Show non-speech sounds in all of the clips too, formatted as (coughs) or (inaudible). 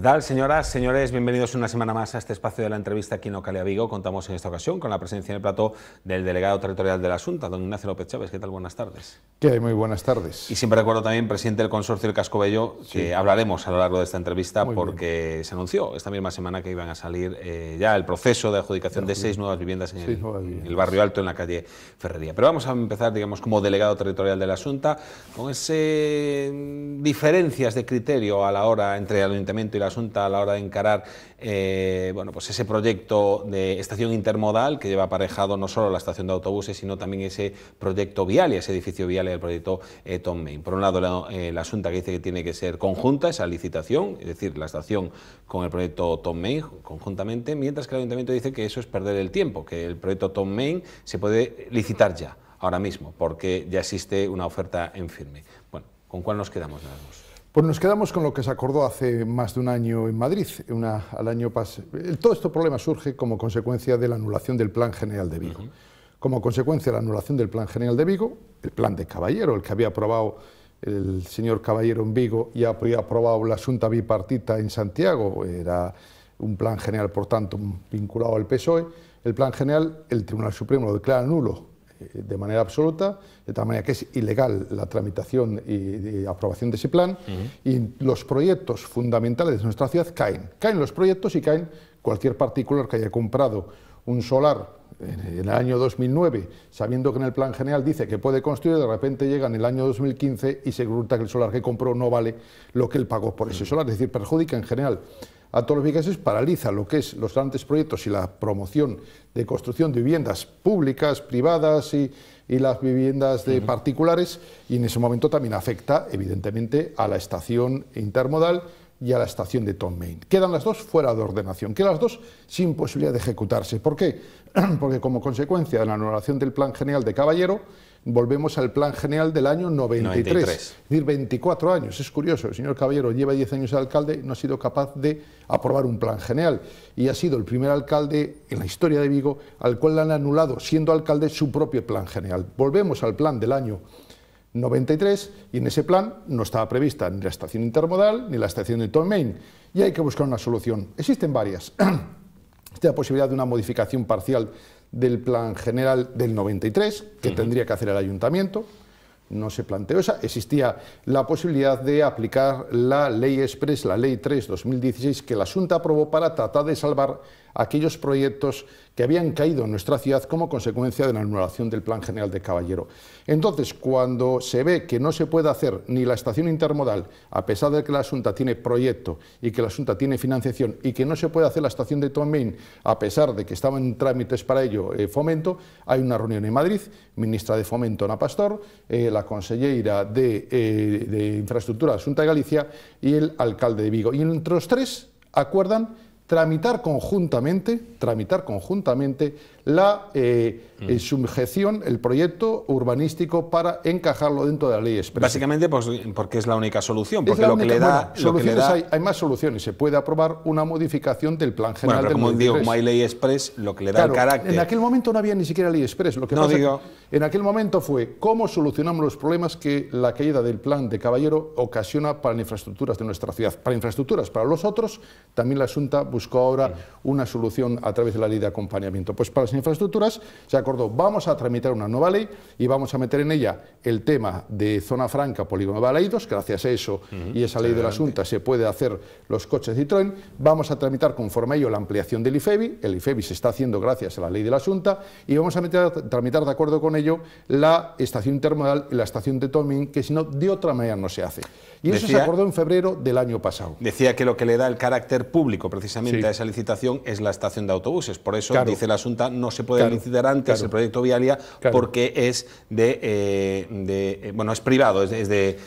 ¿Qué tal, señoras, señores? Bienvenidos una semana más a este espacio de la entrevista aquí en Ocalea Vigo. Contamos en esta ocasión con la presencia en el plato del delegado territorial de la Asunta, don Ignacio López Chávez. ¿Qué tal? Buenas tardes. ¿Qué hay? Muy buenas tardes. Y siempre recuerdo también, presidente del consorcio del Casco Bello, que hablaremos a lo largo de esta entrevista porque se anunció esta misma semana que iban a salir eh, ya el proceso de adjudicación de seis nuevas viviendas en, el, barrio Alto, en la calle Ferrería. Pero vamos a empezar, digamos, como delegado territorial de la Asunta, con ese mm, diferencias de criterio a la hora entre el ayuntamiento y la Asunta a la hora de encarar eh, bueno, pues ese proyecto de estación intermodal que lleva aparejado no solo la estación de autobuses, sino también ese proyecto vial y ese edificio vial y el proyecto eh, Tom Main. Por un lado, la, eh, la, Asunta que dice que tiene que ser conjunta esa licitación, es decir, la estación con el proyecto Tom Main conjuntamente, mientras que el Ayuntamiento dice que eso es perder el tiempo, que el proyecto Tom Main se puede licitar ya, ahora mismo, porque ya existe una oferta en firme. Bueno, ¿con cuál nos quedamos, Nada más? Pues nos quedamos con lo que se acordó hace más de un año en Madrid. al año Todo este problema surge como consecuencia de la anulación del Plan General de Vigo. Como consecuencia de la anulación del Plan General de Vigo, el Plan de Caballero, el que había aprobado el señor Caballero en Vigo y había aprobado la asunta Bipartita en Santiago, era un plan general, por tanto, vinculado al PSOE, el plan general, el Tribunal Supremo lo declara nulo, eh, de manera absoluta, de tal manera que es ilegal la tramitación y, aprobación de ese plan, y los proyectos fundamentales de nuestra ciudad caen. Caen los proyectos y caen cualquier particular que haya comprado un solar en el año 2009, sabiendo que en el plan general dice que puede construir, de repente llega en el año 2015 y se gruta que el solar que compró no vale lo que él pagó por ese solar, es decir, perjudica en general a todos los es paraliza lo que es los grandes proyectos y la promoción de construcción de viviendas públicas, privadas y, las viviendas de particulares y en ese momento también afecta evidentemente a la estación intermodal y a la estación de Tom Quedan las dos fuera de ordenación, quedan las dos sin posibilidad de ejecutarse. ¿Por qué? (clears throat) Porque como consecuencia de la anulación del plan general de Caballero, volvemos al plan general del año 93, es decir, 24 años. Es curioso, el señor Caballero lleva 10 años de alcalde y no ha sido capaz de aprobar un plan general. Y ha sido el primer alcalde en la historia de Vigo al cual le han anulado, siendo alcalde, su propio plan general. Volvemos al plan del año 93 y en ese plan no estaba prevista ni la estación intermodal ni la estación de Tolmain. y hay que buscar una solución. Existen varias. esta (clears throat) la posibilidad de una modificación parcial del Plan General del 93, que tendría que hacer el ayuntamiento. No se planteó esa. Existía la posibilidad de aplicar la ley express, la ley 3-2016, que la Junta aprobó para tratar de salvar aquellos proyectos que habían caído en nuestra ciudad como consecuencia de la anulación del Plan General de Caballero. Entonces, cuando se ve que no se puede hacer ni la estación intermodal, a pesar de que la Asunta tiene proyecto y que la Asunta tiene financiación, y que no se puede hacer la estación de Tomain, a pesar de que estaban en trámites para ello eh, Fomento, hay una reunión en Madrid, ministra de Fomento Ana Pastor, eh, la consellera de, eh, de Infraestructura Asunta de Galicia y el alcalde de Vigo. Y entre los tres acuerdan tramitar conjuntamente, tramitar conjuntamente la eh, mm. eh, subjeción, el proyecto urbanístico para encajarlo dentro de la ley expresa. Básicamente pues, porque es la única solución, porque lo, que le da, Hay, más soluciones, se puede aprobar una modificación del plan general bueno, pero como digo, como hay ley express, lo que le da el carácter... En aquel momento no había ni siquiera ley express, lo que no, digo, en aquel momento fue cómo solucionamos los problemas que la caída del plan de Caballero ocasiona para las infraestructuras de nuestra ciudad. Para infraestructuras, para los otros, también la Asunta buscó ahora una solución a través de la ley de acompañamiento. Pues para las infraestructuras se acordó, vamos a tramitar una nueva ley y vamos a meter en ella el tema de zona franca, polígono 2, gracias a eso y esa ley de la Asunta se puede hacer los coches Citroën, vamos a tramitar conforme a ello la ampliación del IFEBI, el IFEBI se está haciendo gracias a la ley de la Asunta, y vamos a tramitar de acuerdo con ella la estación termal y la estación de Tomín, que si no, de otra manera no se hace. Y eso se acordó en febrero del año pasado. Decía que lo que le da el carácter público precisamente a esa licitación es la estación de autobuses. Por eso, dice la Asunta, no se puede licitar antes el proyecto Vialia porque es de, eh, eh, Bueno, es privado, es de,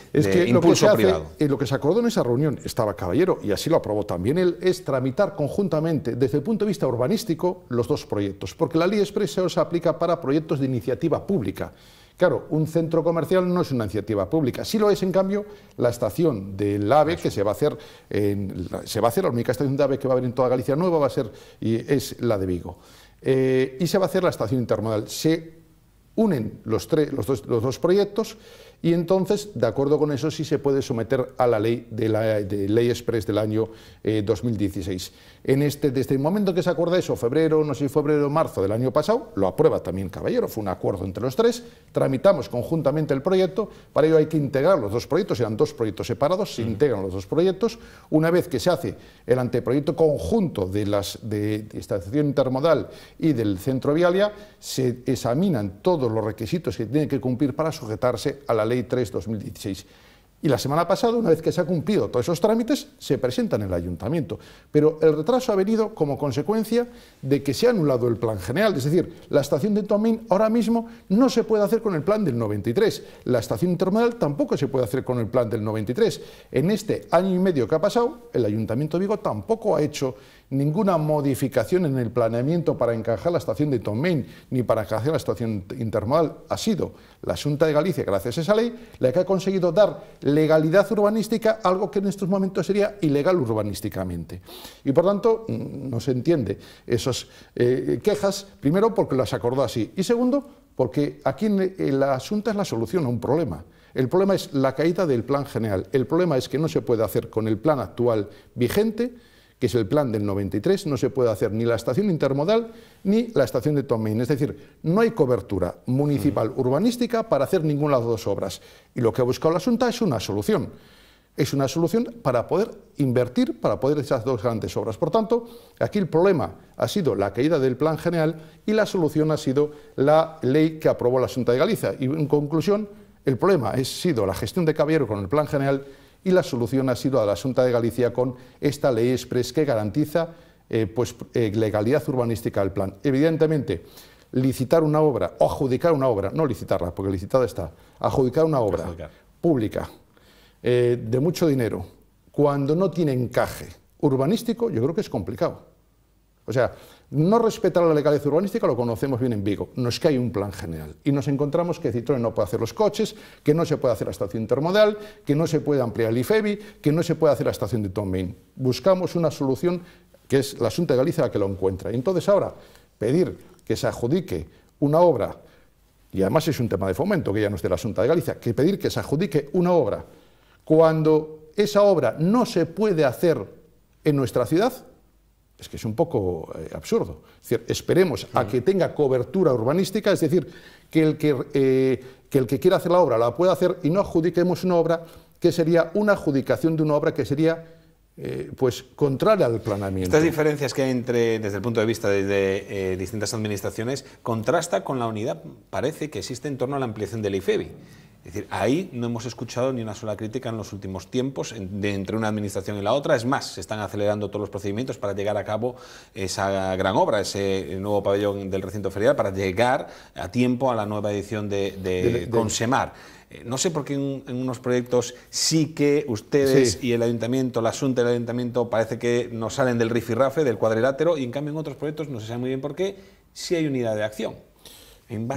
impulso lo privado. lo que se acordó en esa reunión estaba Caballero, y así lo aprobó también él, es tramitar conjuntamente, desde el punto de vista urbanístico, los dos proyectos. Porque la ley expresa se aplica para proyectos de iniciativa pública. Claro, un centro comercial no es una iniciativa pública. si lo es, en cambio, la estación del AVE, que se va a hacer, en, se va a hacer, la única estación de AVE que va a haber en toda Galicia Nueva va a ser, y es la de Vigo. Eh, y se va a hacer la estación intermodal. Se unen los, tres, los, dos, los dos proyectos, y entonces, de acuerdo con eso, sí se puede someter a la ley de la ley express del año 2016. Eh, en este, desde el momento que se acuerda eso, febrero, no sé, febrero, o marzo del año pasado, lo aprueba también Caballero, fue un acuerdo entre los tres, tramitamos conjuntamente el proyecto, para ello hay que integrar los dos proyectos, eran dos proyectos separados, se mm. integran los dos proyectos, una vez que se hace el anteproyecto conjunto de las de, estación intermodal y del centro Vialia, se examinan todos los requisitos que tiene que cumplir para sujetarse a la ley 2016 Y la semana pasada, una vez que se han cumplido todos esos trámites, se presentan en el ayuntamiento. Pero el retraso ha venido como consecuencia de que se ha anulado el plan general. Es decir, la estación de Tomín ahora mismo no se puede hacer con el plan del 93. La estación intermodal tampoco se puede hacer con el plan del 93. En este año y medio que ha pasado, el ayuntamiento de Vigo tampoco ha hecho ninguna modificación en el planeamiento para encajar la estación de Tomén ni para encajar la estación intermodal. Ha sido la Asunta de Galicia, gracias a esa ley, la que ha conseguido dar legalidad urbanística, algo que en estos momentos sería ilegal urbanísticamente. Y por tanto, mm, no se entiende esas eh, quejas, primero porque las acordó así, y segundo porque aquí la Asunta es la solución a un problema. El problema es la caída del plan general. El problema es que no se puede hacer con el plan actual vigente que es el plan del 93, no se puede hacer ni la estación intermodal ni la estación de Tomain. Es decir, no hay cobertura municipal urbanística para hacer ninguna de las dos obras. Y lo que ha buscado la Junta es una solución. Es una solución para poder invertir, para poder esas dos grandes obras. Por tanto, aquí el problema ha sido la caída del plan general y la solución ha sido la ley que aprobó la Junta de Galicia. Y en conclusión, el problema ha sido la gestión de Caballero con el plan general y la solución ha sido a la asunta de Galicia con esta ley express que garantiza eh, pues, eh, legalidad urbanística del plan. Evidentemente, licitar una obra o adjudicar una obra, no licitarla, porque licitada está, adjudicar una obra pública eh, de mucho dinero, cuando no tiene encaje urbanístico, yo creo que es complicado. O sea, no respetar la legalidad urbanística lo conocemos bien en Vigo, no es que hay un plan general. Y nos encontramos que Citroën no puede hacer los coches, que no se puede hacer la estación intermodal, que no se puede ampliar el IFEBI, e que no se puede hacer la estación de Tombein. Buscamos una solución que es la Asunta de Galicia la que lo encuentra. Entonces ahora, pedir que se adjudique una obra, y además es un tema de fomento, que ya no es de la Asunta de Galicia, que pedir que se adjudique una obra cuando esa obra no se puede hacer en nuestra ciudad, es que es un poco eh, absurdo. esperemos a que tenga cobertura urbanística, es decir, eh, que el que, quiera hacer la obra la pueda hacer y no adjudiquemos una obra que sería una adjudicación de una obra que sería eh, pues contraria al planeamiento. Estas diferencias que hay entre, desde el punto de vista de, distintas administraciones contrasta con la unidad, parece que existe en torno a la ampliación del IFEBI. Es decir, ahí no hemos escuchado ni una sola crítica en los últimos tiempos de entre una administración y la otra. Es más, se están acelerando todos los procedimientos para llegar a cabo esa gran obra, ese nuevo pabellón del recinto ferial, para llegar a tiempo a la nueva edición de, de, Consemar. Eh, no sé por qué en, unos proyectos sí que ustedes y el ayuntamiento, el asunto del ayuntamiento, parece que nos salen del rifirrafe, del cuadrilátero, y en cambio en otros proyectos, no se sé sabe muy bien por qué, sí hay unidad de acción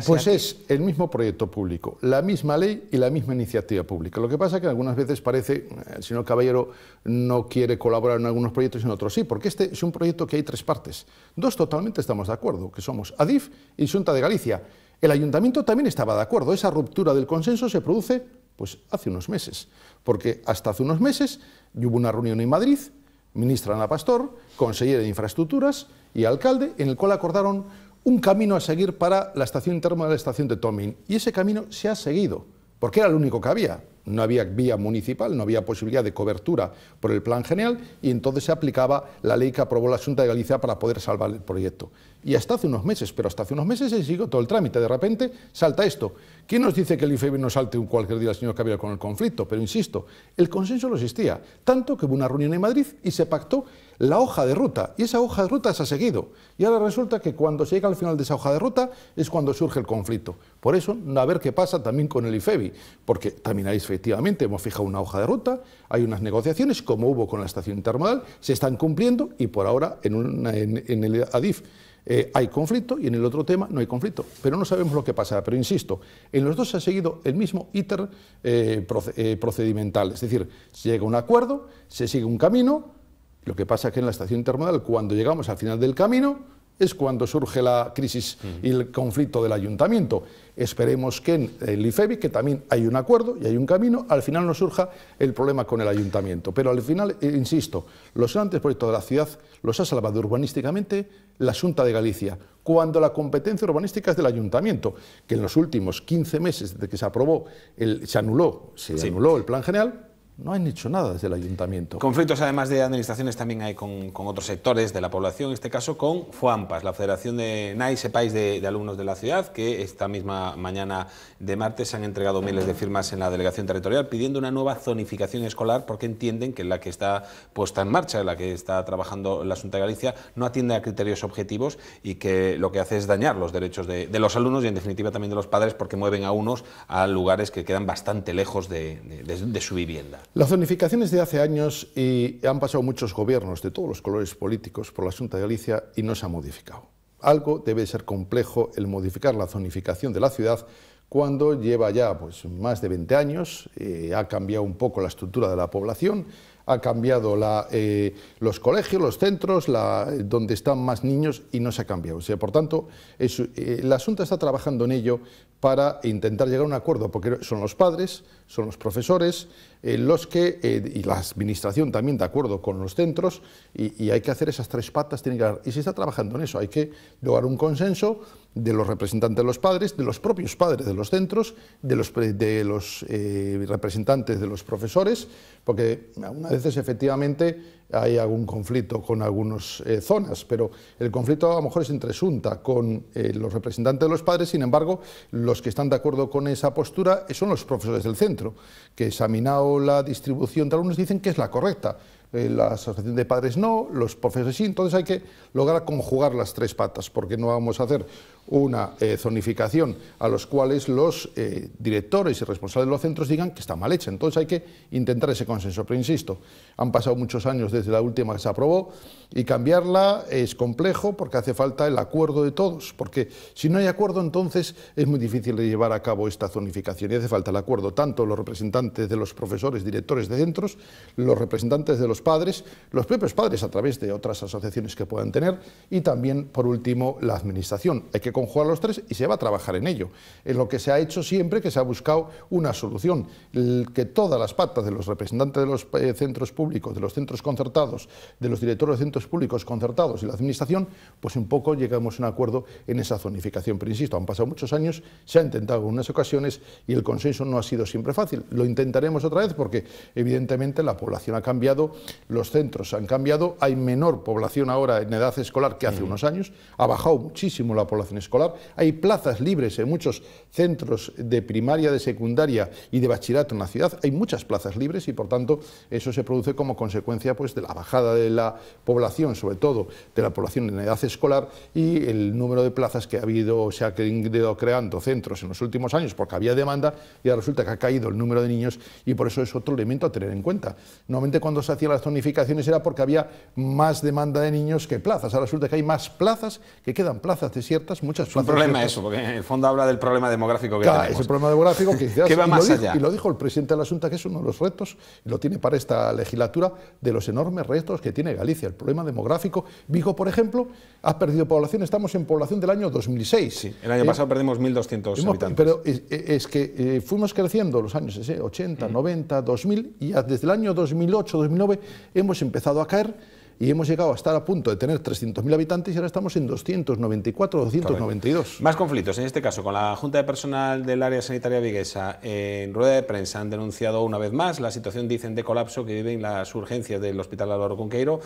pues es el mismo proyecto público, la misma ley y la misma iniciativa pública. Lo que pasa es que algunas veces parece, eh, el señor Caballero no quiere colaborar en algunos proyectos y en otros sí, porque este es un proyecto que hay tres partes. Dos totalmente estamos de acuerdo, que somos ADIF y Junta de Galicia. El ayuntamiento también estaba de acuerdo. Esa ruptura del consenso se produce pues hace unos meses, porque hasta hace unos meses hubo una reunión en Madrid, ministra Ana Pastor, consejera de Infraestructuras y alcalde, en el cual acordaron un camino a seguir para la estación interna de la estación de Tomín, Y ese camino se ha seguido, porque era el único que había. No había vía municipal, no había posibilidad de cobertura por el plan general y entonces se aplicaba la ley que aprobó la Junta de Galicia para poder salvar el proyecto y hasta hace unos meses, pero hasta hace unos meses se siguió todo el trámite. De repente salta esto. ¿Quién nos dice que el IFEBI e no salte un cualquier día al señor Cabrera con el conflicto? Pero insisto, el consenso lo existía, tanto que hubo una reunión en Madrid y se pactó la hoja de ruta, y esa hoja de ruta se ha seguido. Y ahora resulta que cuando se llega al final de esa hoja de ruta es cuando surge el conflicto. Por eso, a ver qué pasa también con el IFEBI, e porque también ahí efectivamente hemos fijado una hoja de ruta, hay unas negociaciones, como hubo con la estación intermodal, se están cumpliendo y por ahora en el ADIF eh, hay conflicto y en el otro tema no hay conflicto, pero no sabemos lo que pasa. Pero insisto, en los dos se ha seguido el mismo íter eh, eh, procedimental, es decir, se llega a un acuerdo, se sigue un camino, lo que pasa es que en la estación intermodal, cuando llegamos al final del camino, es cuando surge la crisis y el conflicto del ayuntamiento. Esperemos que en el IFEBI, que también hay un acuerdo y hay un camino, al final no surja el problema con el ayuntamiento. Pero al final, eh, insisto, los grandes proyectos de la ciudad los ha salvado urbanísticamente la Junta de Galicia, cuando la competencia urbanística es del ayuntamiento, que en los últimos 15 meses desde que se aprobó, se anuló, se anuló el plan general, no han hecho nada desde el ayuntamiento. Conflictos además de administraciones también hay con, otros sectores de la población, en este caso con FUAMPAS, la Federación de NAI, sepáis, de, alumnos de la ciudad, que esta misma mañana de martes han entregado miles de firmas en la delegación territorial pidiendo una nueva zonificación escolar porque entienden que la que está puesta en marcha, la que está trabajando la Asunta de Galicia, no atiende a criterios objetivos y que lo que hace es dañar los derechos de, los alumnos y en definitiva también de los padres porque mueven a unos a lugares que quedan bastante lejos de su vivienda. La zonificación es de hace años y han pasado muchos gobiernos de todos los colores políticos por la Junta de Galicia y no se ha modificado. Algo debe ser complejo el modificar la zonificación de la ciudad cuando lleva ya pues, más de 20 años, eh, ha cambiado un poco la estructura de la población, ha cambiado eh, los colegios, los centros, donde están más niños y no se ha cambiado. por tanto, eh, la asunta está trabajando en ello para intentar llegar a un acuerdo, porque son los padres, son los profesores, eh, los que, y la Administración también de acuerdo con los centros, y, hay que hacer esas tres patas, tiene que y se está trabajando en eso, hay que lograr un consenso de los representantes de los padres, de los propios padres de los centros, de los, eh, representantes de los profesores, porque algunas veces efectivamente hay algún conflicto con algunas eh, zonas, pero el conflicto a lo mejor es entre Sunta con eh, los representantes de los padres, sin embargo, los que están de acuerdo con esa postura son los profesores del centro, que examinado la distribución de alumnos dicen que es la correcta, eh, la asociación de padres no, los profesores sí, entonces hay que lograr conjugar las tres patas, porque no vamos a hacer una eh, zonificación a los cuales los eh, directores y responsables de los centros digan que está mal hecha. Entonces hay que intentar ese consenso. Pero insisto, han pasado muchos años desde la última que se aprobó y cambiarla es complejo porque hace falta el acuerdo de todos. Porque si no hay acuerdo, entonces es muy difícil llevar a cabo esta zonificación y hace falta el acuerdo tanto los representantes de los profesores, directores de centros, los representantes de los padres, los propios padres a través de otras asociaciones que puedan tener y también, por último, la administración. Hay que conjugar los tres y se va a trabajar en ello. En lo que se ha hecho siempre que se ha buscado una solución, que todas las patas de los representantes de los eh, centros públicos, de los centros concertados, de los directores de centros públicos concertados y la administración, pues un poco llegamos a un acuerdo en esa zonificación. Pero insisto, han pasado muchos años, se ha intentado en unas ocasiones y el consenso no ha sido siempre fácil. Lo intentaremos otra vez porque evidentemente la población ha cambiado, los centros han cambiado, hay menor población ahora en edad escolar que hace unos años, ha bajado muchísimo la población escolar, hay plazas libres en muchos centros de primaria, de secundaria y de bachillerato en la ciudad, hay muchas plazas libres y por tanto eso se produce como consecuencia pues, de la bajada de la población, sobre todo de la población en edad escolar y el número de plazas que ha habido, se ha ido creando centros en los últimos años porque había demanda y ahora resulta que ha caído el número de niños y por eso es otro elemento a tener en cuenta. Normalmente cuando se hacía la las zonificaciones era porque había más demanda de niños que plazas. Ahora resulta que hay más plazas, que quedan plazas desiertas, muchas plazas. problema eso, porque en el fondo habla del problema demográfico que es problema demográfico que, (laughs) va más allá. y lo dijo el presidente de la Junta, que es uno de los retos, y lo tiene para esta legislatura, de los enormes retos que tiene Galicia, el problema demográfico. Vigo, por ejemplo, ha perdido población, estamos en población del año 2006. Sí, el año pasado eh, perdimos 1.200 habitantes. Pero es, que eh, fuimos creciendo los años 80, 90, 2000, y desde el año 2008, 2009 hemos empezado a caer y hemos llegado a estar a punto de tener 300.000 habitantes y ahora estamos en 294, 292. Más conflictos, en este caso, con la Junta de Personal del Área Sanitaria Viguesa. En rueda de prensa han denunciado una vez más la situación, dicen, de colapso que viven las urgencias del Hospital Álvaro Conqueiro,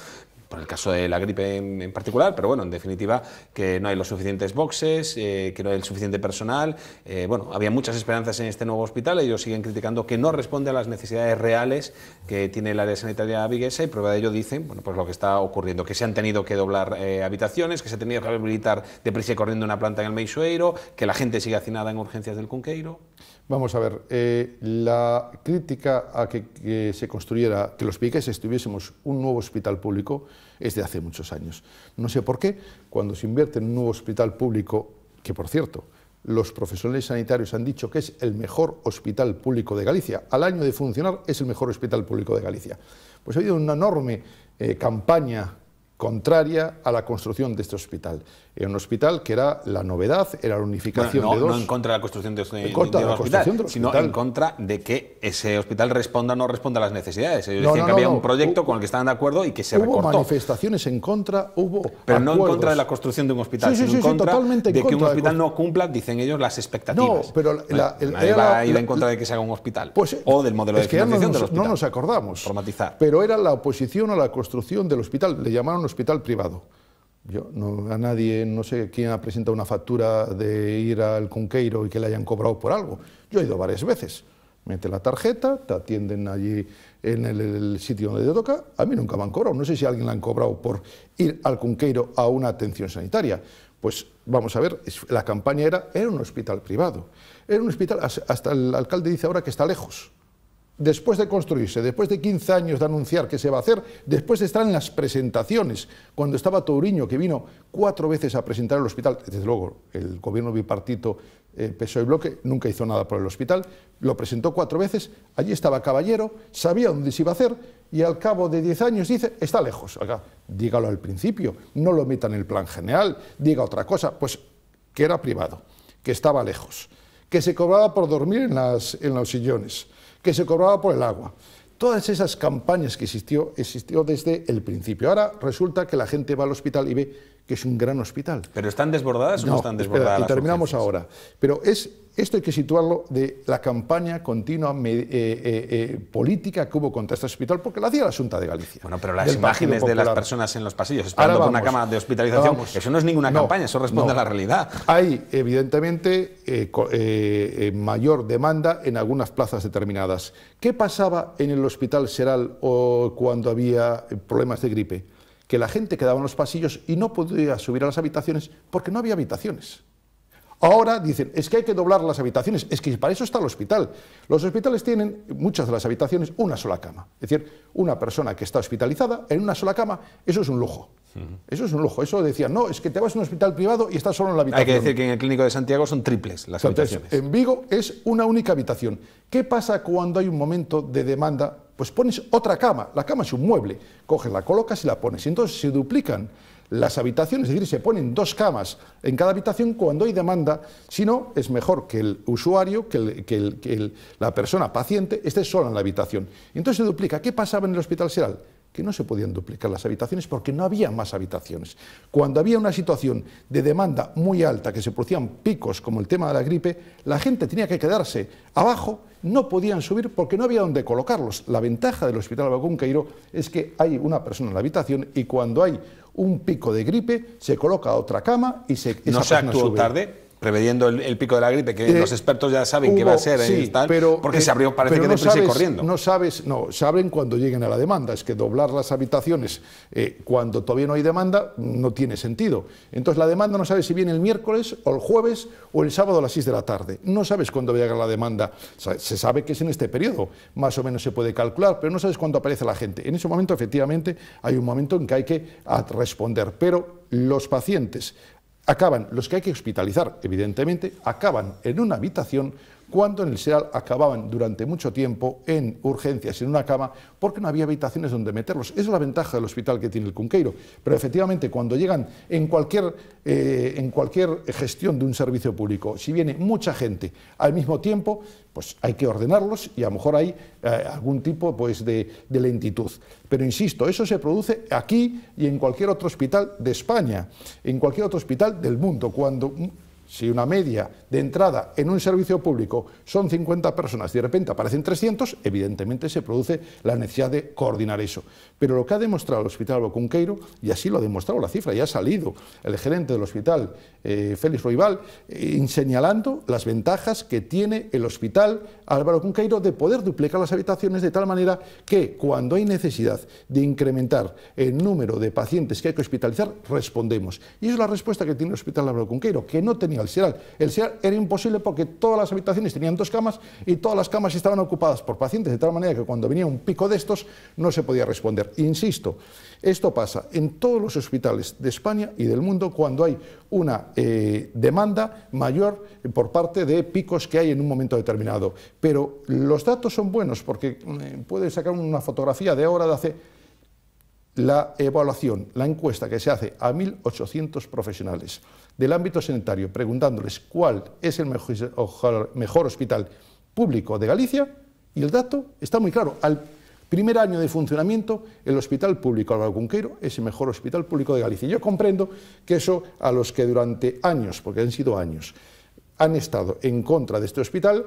por el caso de la gripe en, particular, pero bueno, en definitiva, que no hay los suficientes boxes, eh, que no hay el suficiente personal. Eh, bueno, había muchas esperanzas en este nuevo hospital, ellos siguen criticando que no responde a las necesidades reales que tiene el área sanitaria viguesa y prueba de ello dicen bueno, pues lo que está ocurriendo, que se han tenido que doblar eh, habitaciones, que se ha tenido que rehabilitar deprisa y corriendo una planta en el Meixueiro, que la gente sigue hacinada en urgencias del Cunqueiro. Vamos a ver, eh, la crítica a que, se construyera, que los piqueses tuviésemos un nuevo hospital público es de hace muchos años. No sé por qué, cuando se invierte en un nuevo hospital público, que por cierto, los profesionales sanitarios han dicho que es el mejor hospital público de Galicia. Al año de funcionar es el mejor hospital público de Galicia. Pues ha habido una enorme eh, campaña contraria a la construcción de este hospital en un hospital que era la novedad, era la unificación de dos. No en contra de la construcción de, un hospital, sino en contra de que ese hospital responda o no responda a las necesidades. Ellos decían que había un proyecto con el que estaban de acuerdo y que se recortó. manifestaciones en contra, hubo Pero no en contra de la construcción de un hospital, sino en contra de que un hospital no cumpla, dicen ellos, las expectativas. No, pero la, en contra de que se haga un hospital pues, o del modelo de financiación del hospital. No nos acordamos. Pero era la oposición a la construcción del hospital. Le llamaron hospital privado. Yo, no, a nadie, no sé quién ha presentado una factura de ir al Cunqueiro y que le hayan cobrado por algo. Yo he ido varias veces. Mete la tarjeta, te atienden allí en el, sitio donde te toca. A mí nunca me han cobrado. No sé si a alguien le han cobrado por ir al Cunqueiro a una atención sanitaria. Pues vamos a ver, la campaña era, era un hospital privado. Era un hospital, hasta el alcalde dice ahora que está lejos después de construirse, después de 15 años de anunciar que se va a hacer, después de estar en las presentaciones, cuando estaba Touriño, que vino cuatro veces a presentar el hospital, desde luego el gobierno bipartito eh, Pesó y Bloque nunca hizo nada por el hospital, lo presentó cuatro veces, allí estaba Caballero, sabía dónde se iba a hacer y al cabo de 10 años dice, está lejos, Acá, dígalo al principio, no lo meta en el plan general, diga otra cosa, pues que era privado, que estaba lejos, que se cobraba por dormir en los sillones que se cobraba por el agua. Todas esas campañas que existió, existió desde el principio. Ahora resulta que la gente va al hospital y ve que es un gran hospital. ¿Pero están desbordadas no, o no están desbordadas? y terminamos ahora. Pero es esto hay que situarlo de la campaña continua eh, eh, eh, política que hubo contra este hospital, porque la hacía la Junta de Galicia. Bueno, pero las imágenes de las personas en los pasillos esperando con una cama de hospitalización, eso no es ninguna campaña, eso responde a la realidad. Hay, evidentemente, mayor demanda en algunas plazas determinadas. ¿Qué pasaba en el hospital Seral o cuando había problemas de gripe? Que la gente quedaba en los pasillos y no podía subir a las habitaciones porque no había habitaciones. Ahora dicen, es que hay que doblar las habitaciones, es que para eso está el hospital. Los hospitales tienen, muchas de las habitaciones, una sola cama. Es decir, una persona que está hospitalizada en una sola cama, eso es un lujo. Eso es un lujo. Eso decían, no, es que te vas a un hospital privado y estás solo en la habitación. Hay que decir que en el Clínico de Santiago son triples las habitaciones. En Vigo es una única habitación. ¿Qué pasa cuando hay un momento de demanda? Pues pones otra cama. La cama es un mueble. Coges, la colocas y la pones. entonces se duplican las habitaciones, es decir, se ponen dos camas en cada habitación cuando hay demanda, si no, es mejor que el usuario, que, la persona paciente esté sola en la habitación. Entonces se duplica. ¿Qué pasaba en el Hospital Seral? que no se podían duplicar las habitaciones porque no había más habitaciones. Cuando había una situación de demanda muy alta, que se producían picos como el tema de la gripe, la gente tenía que quedarse abajo, no podían subir porque no había dónde colocarlos. La ventaja del Hospital Bagún Cairo es que hay una persona en la habitación y cuando hay un pico de gripe, se coloca a otra cama y se... ¿No se actuó tarde? prevediendo el, pico de la gripe, que eh, los expertos ya saben qué va a ser, eh, pero, porque eh, se abrió, parece que no sabes, corriendo. No sabes, no, saben cuando lleguen a la demanda, es que doblar las habitaciones cuando todavía no hay demanda no tiene sentido. Entonces la demanda no sabes si viene el miércoles o el jueves o el sábado a las 6 de la tarde, no sabes cuándo va a llegar la demanda, se sabe que es en este periodo, más o menos se puede calcular, pero no sabes cuándo aparece la gente. En ese momento, efectivamente, hay un momento en que hay que responder, pero los pacientes acaban, los que hay que hospitalizar, evidentemente, acaban en una habitación cuando en el SEAL acababan durante mucho tiempo en urgencias, en una cama, porque no había habitaciones donde meterlos. Esa es la ventaja del hospital que tiene el Cunqueiro. Pero efectivamente, cuando llegan en cualquier, eh, en cualquier gestión de un servicio público, si viene mucha gente al mismo tiempo, pues hay que ordenarlos y a lo mejor hay eh, algún tipo pues, de, de lentitud. Pero insisto, eso se produce aquí y en cualquier otro hospital de España, en cualquier otro hospital del mundo, cuando si una media de entrada en un servicio público son 50 personas y de repente aparecen 300, evidentemente se produce la necesidad de coordinar eso. Pero lo que ha demostrado el Hospital Álvaro Cunqueiro y así lo ha demostrado la cifra, ya ha salido el gerente del hospital, eh, Félix Roibal, eh, señalando las ventajas que tiene el Hospital Álvaro Cunqueiro de poder duplicar las habitaciones de tal manera que cuando hay necesidad de incrementar el número de pacientes que hay que hospitalizar, respondemos. Y es la respuesta que tiene el Hospital Álvaro Cunqueiro, que no tenía el Siral. era imposible porque todas las habitaciones tenían dos camas y todas las camas estaban ocupadas por pacientes, de tal manera que cuando venía un pico de estos no se podía responder. Insisto, esto pasa en todos los hospitales de España y del mundo cuando hay una eh, demanda mayor por parte de picos que hay en un momento determinado. Pero los datos son buenos porque mm, eh, puede sacar una fotografía de ahora de hace la evaluación, la encuesta que se hace a 1.800 profesionales del ámbito sanitario, preguntándoles cuál es el mejor, hospital público de Galicia, y el dato está muy claro. Al primer año de funcionamiento, el Hospital Público Álvaro Cunqueiro es el mejor hospital público de Galicia. Yo comprendo que eso a los que durante años, porque han sido años, han estado en contra de este hospital,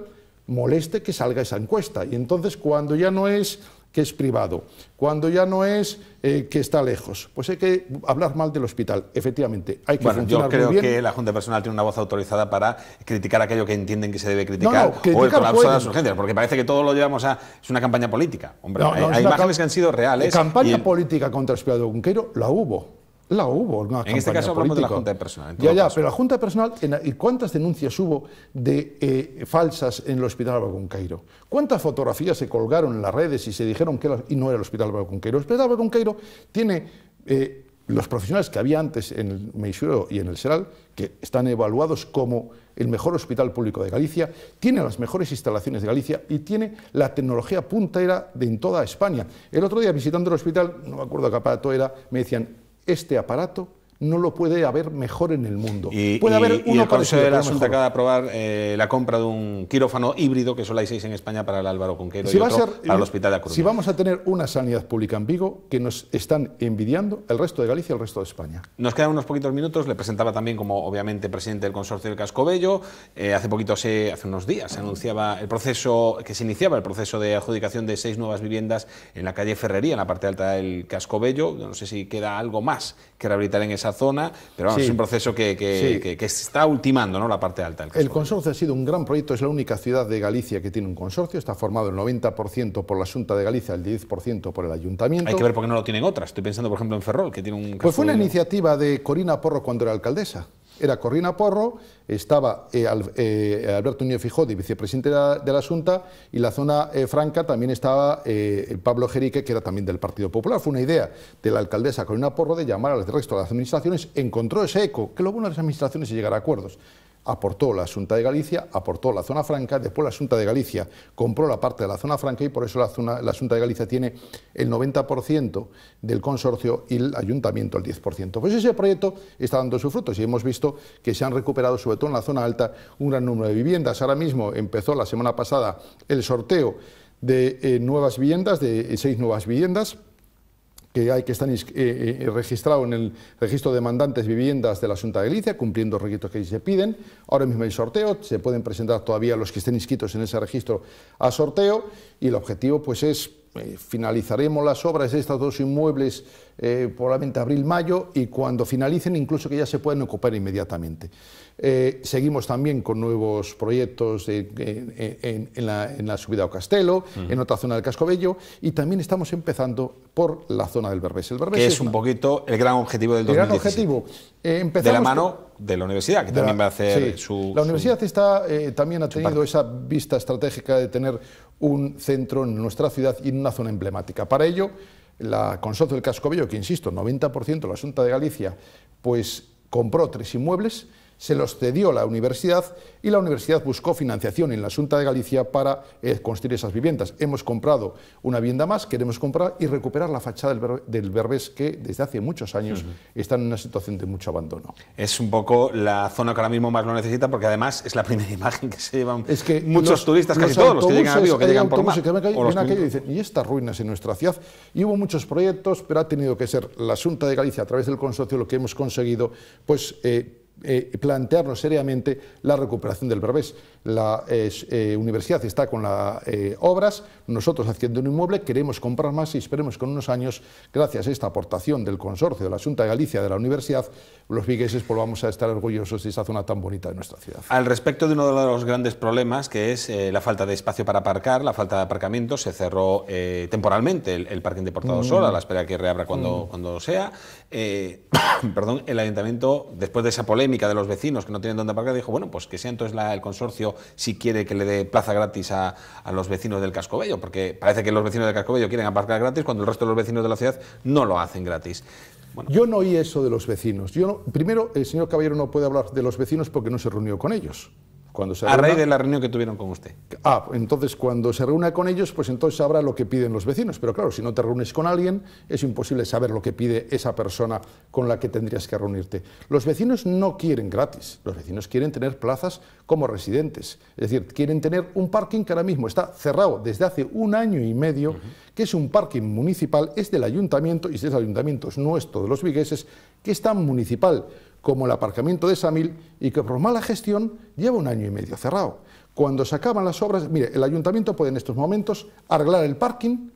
moleste que salga esa encuesta. Y entonces, cuando ya no es que es privado, cuando ya no es eh, que está lejos. Pues hay que hablar mal del hospital, efectivamente. Hay que yo creo que la Junta Personal tiene una voz autorizada para criticar aquello que entienden que se debe criticar o el colapso de las urgencias, porque parece que todo lo llevamos a... Es una campaña política, hombre. hay, imágenes que han sido reales. La campaña política contra el hospital de la hubo la hubo. Una en este caso política. de la Junta Personal. Ya, ya, pero la Junta Personal, ¿y cuántas denuncias hubo de eh, falsas en el Hospital Álvaro Cairo? ¿Cuántas fotografías se colgaron en las redes y se dijeron que no era el Hospital Álvaro Cairo? El Hospital Álvaro Cairo tiene eh, los profesionales que había antes en el Meisuro y en el Seral, que están evaluados como el mejor hospital público de Galicia, tiene las mejores instalaciones de Galicia y tiene la tecnología puntera de en toda España. El otro día visitando el hospital, no me acuerdo qué aparato era, me decían, este aparato no lo puede haber mejor en el mundo. Y, puede haber uno el Consejo de la Junta acaba de aprobar eh, la compra de un quirófano híbrido, que solo hay seis en España, para el Álvaro Conquero si y va a ser, para el Hospital de Si vamos a tener una sanidad pública en Vigo, que nos están envidiando el resto de Galicia y el resto de España. Nos quedan unos poquitos minutos. Le presentaba también como, obviamente, presidente del Consorcio del Cascobello. Eh, hace poquito, se, hace unos días, se anunciaba el proceso, que se iniciaba el proceso de adjudicación de seis nuevas viviendas en la calle Ferrería, en la parte alta del Cascobello. No sé si queda algo más que rehabilitar en esa zona, pero es un proceso que, está ultimando la parte alta. El, consorcio ha sido un gran proyecto, es la única ciudad de Galicia que tiene un consorcio, está formado el 90% por la Junta de Galicia, el 10% por el ayuntamiento. Hay que ver por qué no lo tienen otras, estoy pensando por ejemplo en Ferrol, que tiene un... Pues fue una iniciativa de Corina Porro cuando era alcaldesa era Corrina Porro, estaba eh, eh, Alberto Núñez Fijó, vicepresidente de la, Junta, y la zona eh, franca también estaba Pablo Jerique, que era también del Partido Popular. Fue una idea de la alcaldesa Corina Porro de llamar al resto de las administraciones, encontró ese eco, que lo bueno las administraciones es llegar a acuerdos aportó la Asunta de Galicia, aportó la zona franca, después la Asunta de Galicia compró la parte de la zona franca y por eso la, Asunta de Galicia tiene el 90% del consorcio y el ayuntamiento el 10%. Pues ese proyecto está dando sus frutos y hemos visto que se han recuperado, sobre todo en la zona alta, un gran número de viviendas. Ahora mismo empezó la semana pasada el sorteo de eh, nuevas viviendas, de eh, seis nuevas viviendas que, hay, que están eh, eh, eh, registrados en el registro de demandantes viviendas de la Junta de Galicia, cumpliendo los requisitos que se piden. Ahora mismo hay sorteo, se pueden presentar todavía los que estén inscritos en ese registro a sorteo y el objetivo pues es eh, finalizaremos las obras de estos dos inmuebles eh, probablemente abril-mayo y cuando finalicen incluso que ya se pueden ocupar inmediatamente. Eh, seguimos también con nuevos proyectos en, la, subida a Castelo, en otra zona del Cascobello y también estamos empezando por la zona del Berbés. El Berbés que es, un poquito el gran objetivo del 2017. El gran objetivo. de la mano de la universidad, que también va a hacer su... La universidad está, eh, también ha tenido esa vista estratégica de tener un centro en nuestra ciudad y en una zona emblemática. Para ello, la Consorcio del Casco que insisto, 90% de la asunta de Galicia, pues compró tres inmuebles, se los cedió la universidad y la universidad buscó financiación en la Asunta de Galicia para eh, construir esas viviendas. Hemos comprado una vivienda más, queremos comprar y recuperar la fachada del, Berbés que desde hace muchos años está en una situación de mucho abandono. Es un poco la zona que ahora mismo más lo necesita porque además es la primera (laughs) imagen que se llevan muchos turistas, casi todos los que llegan a Vigo, que llegan y dicen, ¿y estas ruinas en nuestra ciudad? Y hubo muchos proyectos, pero ha tenido que ser la Asunta de Galicia a través del consorcio lo que hemos conseguido, pues... Eh, eh, plantearnos seriamente la recuperación del Barbés. La eh, universidad está con las eh, obras, nosotros haciendo un inmueble, queremos comprar más y esperemos que en unos años, gracias a esta aportación del consorcio de la Junta de Galicia de la universidad, los vigueses volvamos a estar orgullosos de esa zona tan bonita de nuestra ciudad. Al respecto de uno de los grandes problemas, que es la falta de espacio para aparcar, la falta de aparcamiento, se cerró temporalmente el, parque parking de Portados sola a mm. la espera que reabra cuando, mm. cuando sea. Eh, (coughs) perdón, el ayuntamiento, después de esa polémica de los vecinos que no tienen dónde aparcar, dijo, bueno, pues que sea entonces la, el consorcio si quiere que le dé plaza gratis a, los vecinos del Cascobello, porque parece que los vecinos del Cascobello quieren aparcar gratis cuando el resto de los vecinos de la ciudad no lo hacen gratis. Yo no oí eso de los vecinos. Yo primero, el señor Caballero no puede hablar de los vecinos porque no se reunió con ellos a raíz de la reunión que tuvieron con usted. Ah, entonces cuando se reúna con ellos, pues entonces sabrá lo que piden los vecinos. Pero claro, si no te reúnes con alguien, es imposible saber lo que pide esa persona con la que tendrías que reunirte. Los vecinos no quieren gratis, los vecinos quieren tener plazas como residentes. Es decir, quieren tener un parking que ahora mismo está cerrado desde hace un año y medio, que es un parking municipal, es del ayuntamiento, y si ayuntamiento es nuestro, de los vigueses, que es tan municipal como el aparcamiento de Samil y que por mala gestión lleva un año y medio cerrado. Cuando se acaban las obras, mire, el ayuntamiento puede en estos momentos arreglar el parking,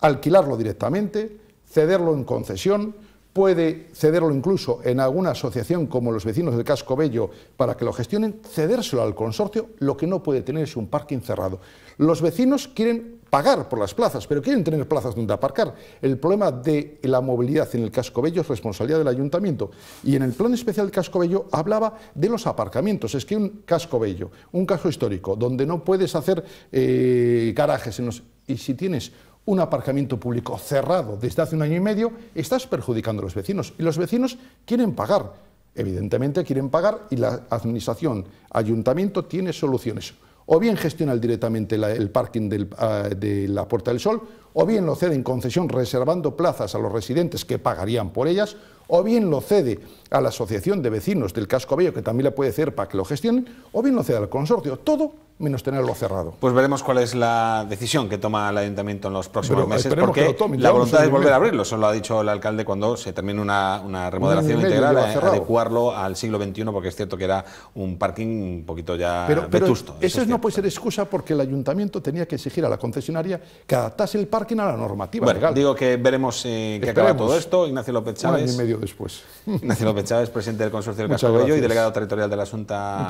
alquilarlo directamente, cederlo en concesión, puede cederlo incluso en alguna asociación como los vecinos del Casco Bello para que lo gestionen, cedérselo al consorcio, lo que no puede tener es un parking cerrado. Los vecinos quieren pagar por las plazas, pero quieren tener plazas donde aparcar. El problema de la movilidad en el casco bello es responsabilidad del ayuntamiento. Y en el plan especial del casco bello hablaba de los aparcamientos. Es que un casco bello, un casco histórico, donde no puedes hacer eh, garajes Y si tienes un aparcamiento público cerrado desde hace un año y medio, estás perjudicando a los vecinos. Y los vecinos quieren pagar. Evidentemente quieren pagar y la administración, ayuntamiento, tiene soluciones o bien gestiona directamente el parking ah, de la Puerta del Sol, o bien lo cede en concesión reservando plazas a los residentes que pagarían por ellas, o bien lo cede a la Asociación de Vecinos del Casco Bello, que también le puede hacer para que lo gestionen, o bien lo cede al consorcio. Todo menos tenerlo cerrado. Pues veremos cuál es la decisión que toma el ayuntamiento en los próximos meses, porque la voluntad es volver a abrirlo, eso lo ha dicho el alcalde cuando se termine una, remodelación integral, a, eh, adecuarlo al siglo XXI, porque es cierto que era un parking un poquito ya vetusto. Pero eso, no puede ser excusa porque el ayuntamiento tenía que exigir a la concesionaria que adaptase el parking a la normativa Digo que veremos eh, que qué acaba todo esto. Ignacio López Chávez, después. Ignacio (laughs) López Chávez, presidente del Consorcio del Bello y delegado territorial de la Asunta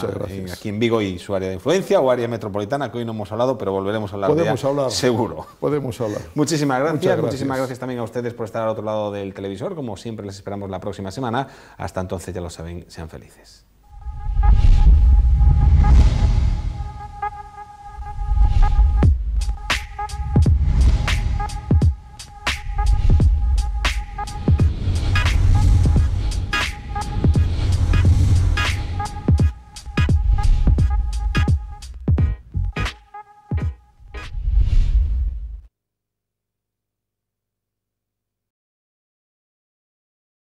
aquí en Vigo y su área de influencia o área metropolitana, que hoy no hemos hablado, pero volveremos a hablar podemos hablar, seguro. Podemos hablar. Muchísimas gracias, muchísimas gracias también a ustedes por estar al otro lado del televisor. Como siempre, les esperamos la próxima semana. Hasta entonces, ya lo saben, sean felices.